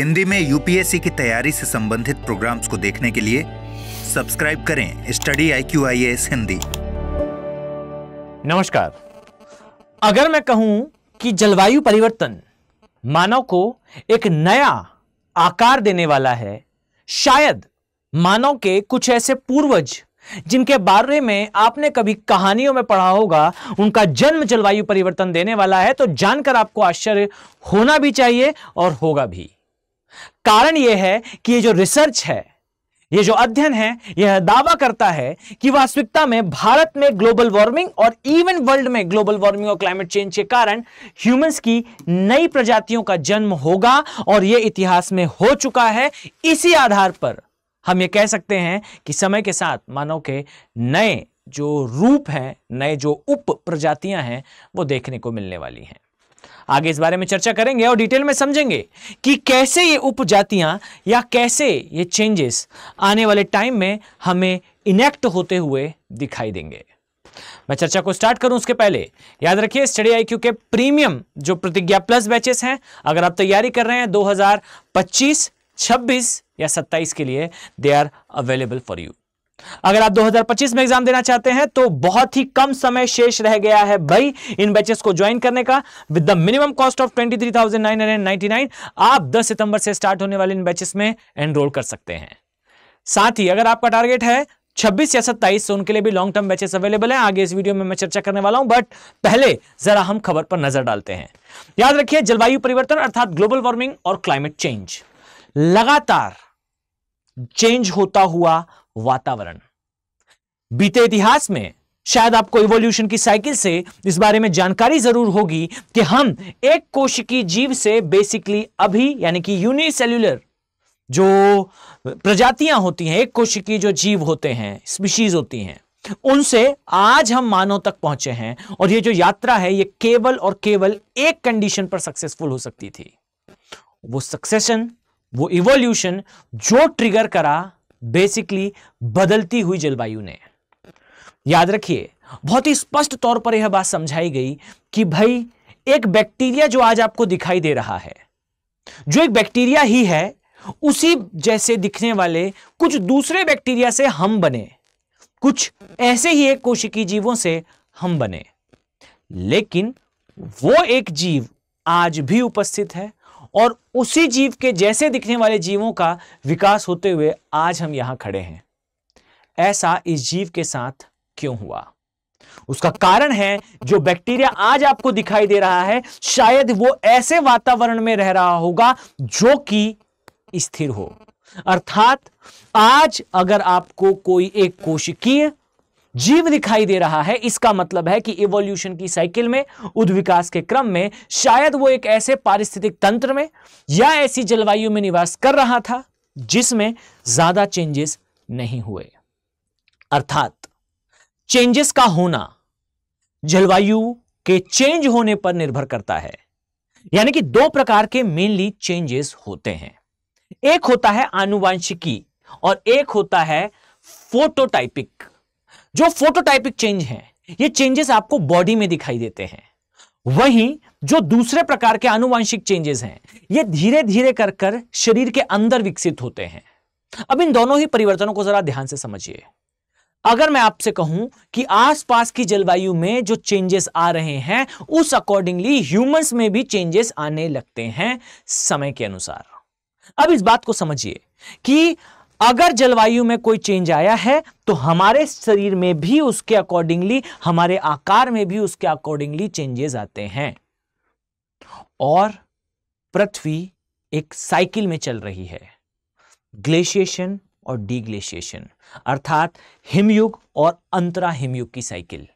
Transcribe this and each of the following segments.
हिंदी में यूपीएससी की तैयारी से संबंधित प्रोग्राम्स को देखने के लिए सब्सक्राइब करें study I Q I S Hindi नमस्कार अगर मैं कहूं कि जलवायु परिवर्तन मानव को एक नया आकार देने वाला है शायद मानव के कुछ ऐसे पूर्वज जिनके बारे में आपने कभी कहानियों में पढ़ा होगा उनका जन्म जलवायु परिवर्तन देने वाला है तो जानकर आपको आश्चर्य होना भी चाहिए और होगा भी कारण यह है कि ये जो रिसर्च है ये जो अध्ययन है यह दावा करता है कि वास्तविकता में भारत में ग्लोबल वार्मिंग और इवन वर्ल्ड में ग्लोबल वार्मिंग और क्लाइमेट चेंज के कारण ह्यूमंस की नई प्रजातियों का जन्म होगा और यह इतिहास में हो चुका है इसी आधार पर हम ये कह सकते हैं कि समय के साथ मानव के नए जो रूप हैं नए जो उप प्रजातियां हैं वो देखने को मिलने वाली हैं आगे इस बारे में चर्चा करेंगे और डिटेल में समझेंगे कि कैसे ये उपजातियां या कैसे ये चेंजेस आने वाले टाइम में हमें इनेक्ट होते हुए दिखाई देंगे मैं चर्चा को स्टार्ट करूं उसके पहले याद रखिए स्टडी आई के प्रीमियम जो प्रतिज्ञा प्लस बैचेस हैं अगर आप तैयारी कर रहे हैं 2025, 26 या 27 के लिए they are available for you अगर आप 2025 में एग्जाम देना चाहते हैं तो बहुत ही कम समय शेष रह गया है भाई इन बैचेस को ज्वाइन करने का with the minimum cost of 23,999 आप 10 सितंबर से स्टार्ट होने वाले इन बैचेस में एनरोल कर सकते हैं साथ ही अगर आपका टारगेट है 26 या सत्ताईस तो उनके लिए भी लॉन्ग टर्म बैचेस अवेलेबल हैं आगे इस वीडियो में मैं चर्चा करने वाला हूं बट पहले जरा हम खबर पर नजर डालते हैं याद रखिए जलवायु परिवर्तन अर्थात ग्लोबल वार्मिंग और क्लाइमेट चेंज लगातार चेंज होता हुआ वातावरण बीते इतिहास में शायद आपको इवोल्यूशन की साइकिल से इस बारे में जानकारी जरूर होगी कि हम एक कोशिकी जीव से बेसिकली अभी यानी कि यूनिसेल्यूलर जो प्रजातियां होती हैं एक कोशिकी जो जीव होते हैं स्पीशीज होती हैं उनसे आज हम मानव तक पहुंचे हैं और ये जो यात्रा है ये केवल और केवल एक कंडीशन पर सक्सेसफुल हो सकती थी वो सक्सेशन वो इवोल्यूशन जो ट्रिगर करा बेसिकली बदलती हुई जलवायु ने याद रखिए बहुत ही स्पष्ट तौर पर यह बात समझाई गई कि भाई एक बैक्टीरिया जो आज आपको दिखाई दे रहा है जो एक बैक्टीरिया ही है उसी जैसे दिखने वाले कुछ दूसरे बैक्टीरिया से हम बने कुछ ऐसे ही एक कोशिकी जीवों से हम बने लेकिन वो एक जीव आज भी उपस्थित है और उसी जीव के जैसे दिखने वाले जीवों का विकास होते हुए आज हम यहां खड़े हैं ऐसा इस जीव के साथ क्यों हुआ उसका कारण है जो बैक्टीरिया आज आपको दिखाई दे रहा है शायद वो ऐसे वातावरण में रह रहा होगा जो कि स्थिर हो अर्थात आज अगर आपको कोई एक कोशिकीय जीव दिखाई दे रहा है इसका मतलब है कि इवोल्यूशन की साइकिल में उद्विकास के क्रम में शायद वो एक ऐसे पारिस्थितिक तंत्र में या ऐसी जलवायु में निवास कर रहा था जिसमें ज्यादा चेंजेस नहीं हुए अर्थात चेंजेस का होना जलवायु के चेंज होने पर निर्भर करता है यानी कि दो प्रकार के मेनली चेंजेस होते हैं एक होता है आनुवांशिकी और एक होता है फोटोटाइपिक जो फोटोटाइपिक चेंज है ये चेंजेस आपको बॉडी में दिखाई देते हैं वहीं जो दूसरे प्रकार के आनुवांशिक चेंजेस हैं ये धीरे धीरे कर कर शरीर के अंदर विकसित होते हैं अब इन दोनों ही परिवर्तनों को जरा ध्यान से समझिए अगर मैं आपसे कहूं कि आसपास की जलवायु में जो चेंजेस आ रहे हैं उस अकॉर्डिंगली ह्यूमंस में भी चेंजेस आने लगते हैं समय के अनुसार अब इस बात को समझिए कि अगर जलवायु में कोई चेंज आया है तो हमारे शरीर में भी उसके अकॉर्डिंगली हमारे आकार में भी उसके अकॉर्डिंगली चेंजेस आते हैं और पृथ्वी एक साइकिल में चल रही है ग्लेशिएशन और डीग्लेशिएशन अर्थात हिमयुग और अंतरा हिमयुग की साइकिल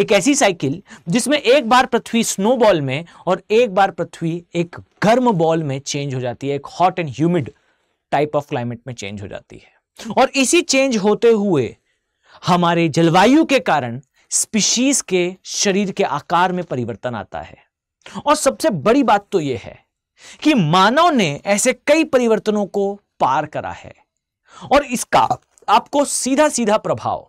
एक ऐसी साइकिल जिसमें एक बार पृथ्वी स्नोबॉल में और एक बार पृथ्वी एक गर्म बॉल में चेंज हो जाती है एक hot and humid type of climate में चेंज हो जाती है और इसी चेंज होते हुए हमारे जलवायु के कारण स्पीशीज के शरीर के आकार में परिवर्तन आता है और सबसे बड़ी बात तो यह है कि मानव ने ऐसे कई परिवर्तनों को पार करा है और इसका आपको सीधा सीधा प्रभाव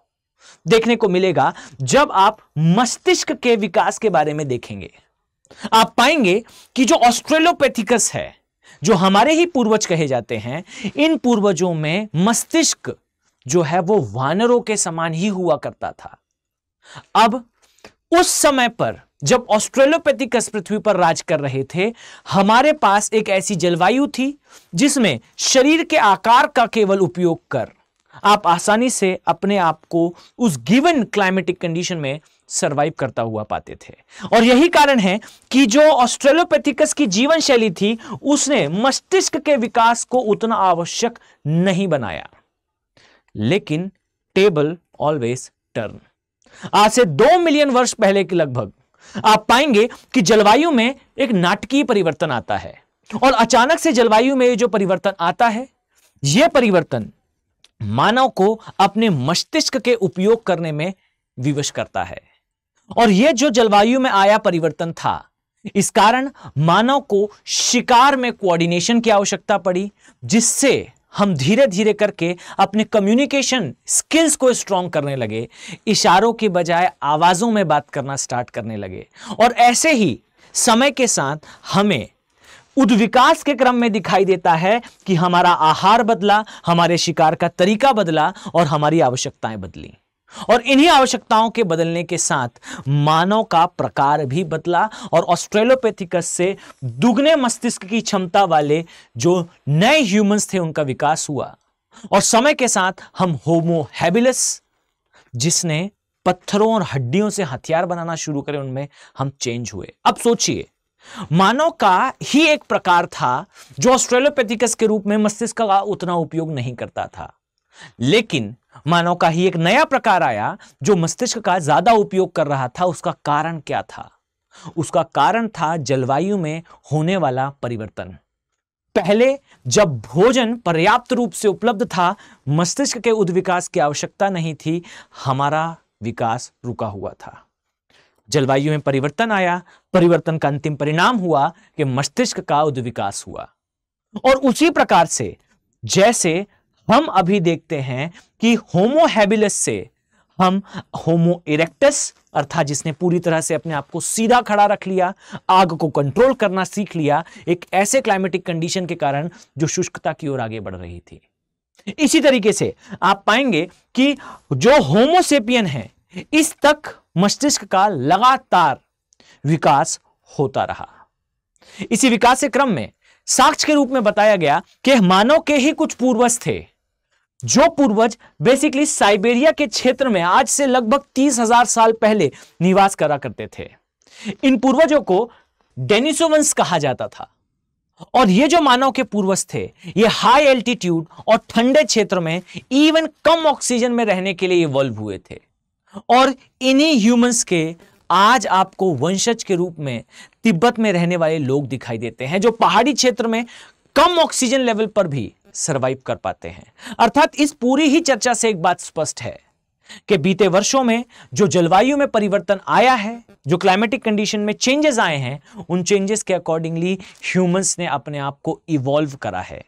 देखने को मिलेगा जब आप मस्तिष्क के विकास के बारे में देखेंगे आप पाएंगे कि जो ऑस्ट्रेलोपैथिकस है जो हमारे ही पूर्वज कहे जाते हैं इन पूर्वजों में मस्तिष्क जो है वो वानरों के समान ही हुआ करता था अब उस समय पर जब ऑस्ट्रेलोपैथिक पृथ्वी पर राज कर रहे थे हमारे पास एक ऐसी जलवायु थी जिसमें शरीर के आकार का केवल उपयोग कर आप आसानी से अपने आप को उस गिवन क्लाइमेटिक कंडीशन में सरवाइव करता हुआ पाते थे और यही कारण है कि जो ऑस्ट्रेलोपैथिकस की जीवन शैली थी उसने मस्तिष्क के विकास को उतना आवश्यक नहीं बनाया लेकिन टेबल ऑलवेज टर्न आज से दो मिलियन वर्ष पहले के लगभग आप पाएंगे कि जलवायु में एक नाटकीय परिवर्तन आता है और अचानक से जलवायु में जो परिवर्तन आता है यह परिवर्तन मानव को अपने मस्तिष्क के उपयोग करने में विवश करता है और यह जो जलवायु में आया परिवर्तन था इस कारण मानव को शिकार में कोऑर्डिनेशन की आवश्यकता पड़ी जिससे हम धीरे धीरे करके अपने कम्युनिकेशन स्किल्स को स्ट्रॉन्ग करने लगे इशारों के बजाय आवाज़ों में बात करना स्टार्ट करने लगे और ऐसे ही समय के साथ हमें उद्विकास के क्रम में दिखाई देता है कि हमारा आहार बदला हमारे शिकार का तरीका बदला और हमारी आवश्यकताएं बदली और इन्हीं आवश्यकताओं के बदलने के साथ मानव का प्रकार भी बदला और ऑस्ट्रेलोपैथिकस से दुगने मस्तिष्क की क्षमता वाले जो नए ह्यूमंस थे उनका विकास हुआ और समय के साथ हम होमो हैबिलस जिसने पत्थरों और हड्डियों से हथियार बनाना शुरू करे उनमें हम चेंज हुए अब सोचिए मानव का ही एक प्रकार था जो ऑस्ट्रेलोपैथिकस के रूप में मस्तिष्क का उतना उपयोग नहीं करता था लेकिन मानव का ही एक नया प्रकार आया जो मस्तिष्क का ज्यादा उपयोग कर रहा था उसका कारण क्या था उसका कारण था जलवायु में होने वाला परिवर्तन पहले जब भोजन पर्याप्त रूप से उपलब्ध था मस्तिष्क के उद्विकास की आवश्यकता नहीं थी हमारा विकास रुका हुआ था जलवायु में परिवर्तन आया परिवर्तन का अंतिम परिणाम हुआ कि मस्तिष्क का उद्विकास हुआ और उसी प्रकार से जैसे हम अभी देखते हैं कि होमोहेबिलस से हम होमो इरेक्टस अर्थात जिसने पूरी तरह से अपने आप को सीधा खड़ा रख लिया आग को कंट्रोल करना सीख लिया एक ऐसे क्लाइमेटिक कंडीशन के कारण जो शुष्कता की ओर आगे बढ़ रही थी इसी तरीके से आप पाएंगे कि जो होमोसेपियन है इस तक मस्तिष्क का लगातार विकास होता रहा इसी विकास के क्रम में साक्ष्य के रूप में बताया गया कि मानव के ही कुछ पूर्वज थे जो पूर्वज बेसिकली साइबेरिया के क्षेत्र में आज से लगभग तीस हजार साल पहले निवास करा करते थे इन पूर्वजों को डेनिसोवंश कहा जाता था और ये जो मानव के पूर्वज थे ये हाई एल्टीट्यूड और ठंडे क्षेत्र में इवन कम ऑक्सीजन में रहने के लिए इवॉल्व हुए थे और इन्हीं ह्यूमंस के आज आपको वंशज के रूप में तिब्बत में रहने वाले लोग दिखाई देते हैं जो पहाड़ी क्षेत्र में कम ऑक्सीजन लेवल पर भी सरवाइव कर पाते हैं अर्थात इस पूरी ही चर्चा से एक बात स्पष्ट है कि बीते वर्षों में जो जलवायु में परिवर्तन आया है जो क्लाइमेटिक कंडीशन में चेंजेस आए हैं उन चेंजेस के अकॉर्डिंगली ह्यूमंस ने अपने आप को इवॉल्व करा है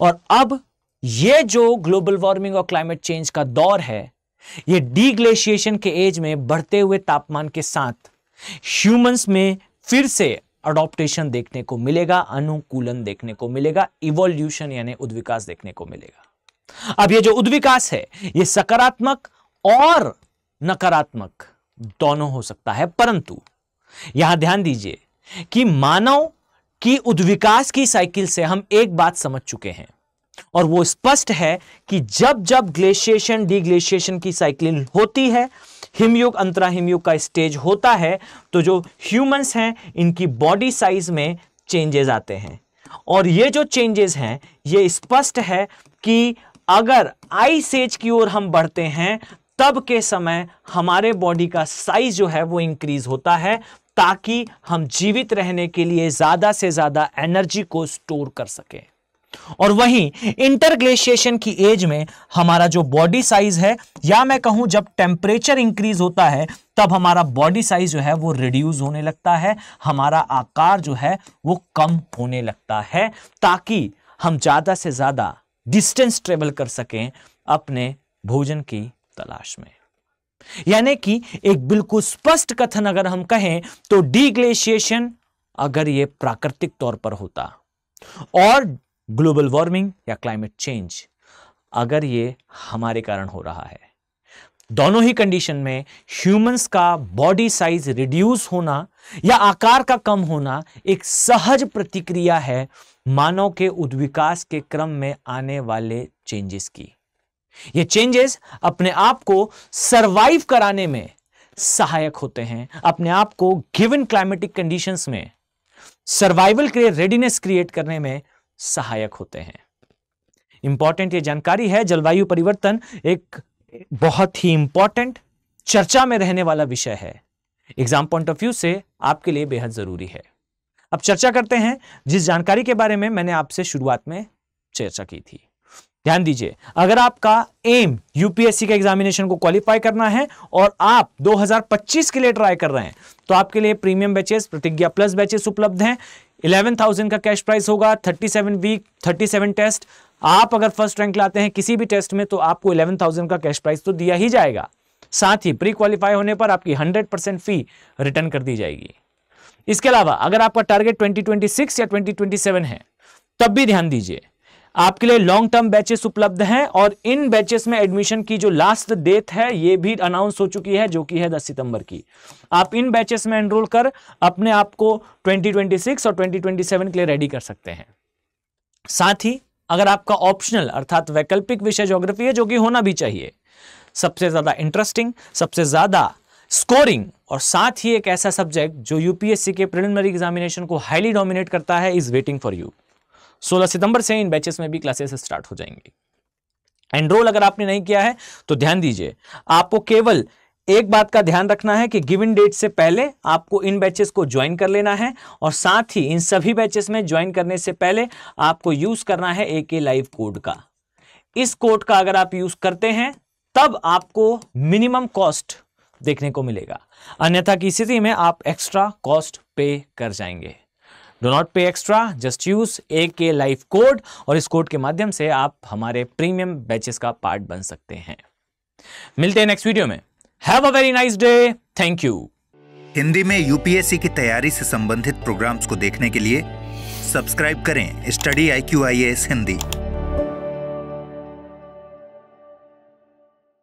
और अब यह जो ग्लोबल वार्मिंग और क्लाइमेट चेंज का दौर है यह डीग्लेशिएशन के एज में बढ़ते हुए तापमान के साथ ह्यूमंस में फिर से अडोप्टेशन देखने को मिलेगा अनुकूलन देखने को मिलेगा इवोल्यूशन यानी उद्विकास देखने को मिलेगा अब ये जो उद्विकास है ये सकारात्मक और नकारात्मक दोनों हो सकता है परंतु यहां ध्यान दीजिए कि मानव की उद्विकास की साइकिल से हम एक बात समझ चुके हैं और वो स्पष्ट है कि जब जब ग्लेशिएशन डीग्लेशिएशन की साइक्लिन होती है हिमयुग अंतरा हिमयुग का स्टेज होता है तो जो ह्यूमंस हैं इनकी बॉडी साइज में चेंजेस आते हैं और ये जो चेंजेस हैं ये स्पष्ट है कि अगर आइस एज की ओर हम बढ़ते हैं तब के समय हमारे बॉडी का साइज जो है वो इंक्रीज होता है ताकि हम जीवित रहने के लिए ज़्यादा से ज़्यादा एनर्जी को स्टोर कर सकें और वहीं इंटरग्लेशिएशन की एज में हमारा जो बॉडी साइज है या मैं कहूं जब टेम्परेचर इंक्रीज होता है तब हमारा बॉडी साइज जो है वो रिड्यूस होने लगता है हमारा आकार जो है वो कम होने लगता है ताकि हम ज़्यादा से ज़्यादा डिस्टेंस ट्रेवल कर सकें अपने भोजन की तलाश में यानी कि एक बिल्कुल स्पष्ट कथन अगर हम कहें तो डीग्लेशिएशन अगर ये प्राकृतिक तौर पर होता और ग्लोबल वार्मिंग या क्लाइमेट चेंज अगर ये हमारे कारण हो रहा है दोनों ही कंडीशन में ह्यूमंस का बॉडी साइज रिड्यूस होना या आकार का कम होना एक सहज प्रतिक्रिया है मानव के उद्विकास के क्रम में आने वाले चेंजेस की ये चेंजेस अपने आप को सरवाइव कराने में सहायक होते हैं अपने आप को गिवन क्लाइमेटिक कंडीशंस में सर्वाइवल के लिए रेडीनेस क्रिएट करने में सहायक होते हैं इंपॉर्टेंट ये जानकारी है जलवायु परिवर्तन एक बहुत ही इंपॉर्टेंट चर्चा में रहने वाला विषय है एग्जाम पॉइंट ऑफ व्यू से आपके लिए बेहद जरूरी है अब चर्चा करते हैं जिस जानकारी के बारे में मैंने आपसे शुरुआत में चर्चा की थी ध्यान दीजिए अगर आपका एम यूपीएससी का एग्जामिनेशन को क्वालिफाई करना है और आप 2025 के लिए ट्राई कर रहे हैं तो आपके लिए premium batches Pratigya plus batches उपलब्ध हैं इलेवन थाउजेंड का कैश प्राइस होगा thirty seven week thirty seven test आप अगर फर्स्ट रैंक लाते हैं किसी भी टेस्ट में तो आपको इलेवन थाउजेंड का कैश प्राइस तो दिया ही जाएगा साथ ही प्री क्वालिफाई होने पर आपकी हंड्रेड परसेंट फी रिटर्न कर दी जाएगी इसके अलावा अगर आपका टारगेट 2026 या 2027 है तब भी ध्यान दीजिए आपके लिए लॉन्ग टर्म बैचेस उपलब्ध हैं और इन बैचेस में एडमिशन की जो लास्ट डेट है ये भी अनाउंस हो चुकी है जो कि है 10 सितंबर की आप इन बैचेस में एनरोल कर अपने आप को 2026 और 2027 के लिए रेडी कर सकते हैं साथ ही अगर आपका ऑप्शनल अर्थात वैकल्पिक विषय ज्योग्राफी है जो कि होना भी चाहिए सबसे ज़्यादा इंटरेस्टिंग सबसे ज़्यादा स्कोरिंग और साथ ही एक ऐसा सब्जेक्ट जो यूपीएससी के प्रिलिमिनरी एग्जामिनेशन को हाईली डोमिनेट करता है इज वेटिंग फॉर यू सोलह सितंबर से इन बैचेस में भी क्लासेस स्टार्ट हो जाएंगे एनरोल अगर आपने नहीं किया है तो ध्यान दीजिए आपको केवल एक बात का ध्यान रखना है कि गिवन डेट से पहले आपको इन बैचेस को ज्वाइन कर लेना है और साथ ही इन सभी बैचेस में ज्वाइन करने से पहले आपको यूज करना है एके लाइव कोड का इस कोड का अगर आप यूज करते हैं तब आपको मिनिमम कॉस्ट देखने को मिलेगा अन्यथा की स्थिति में आप एक्स्ट्रा कॉस्ट पे कर जाएंगे do not pay extra just use A K life code और इस कोड के माध्यम से आप हमारे प्रीमियम बैचेस का पार्ट बन सकते हैं मिलते हैं नेक्स्ट वीडियो में have a very nice day thank you Hindi में यूपीएससी की तैयारी से संबंधित प्रोग्राम्स को देखने के लिए सब्सक्राइब करें study I Q I S Hindi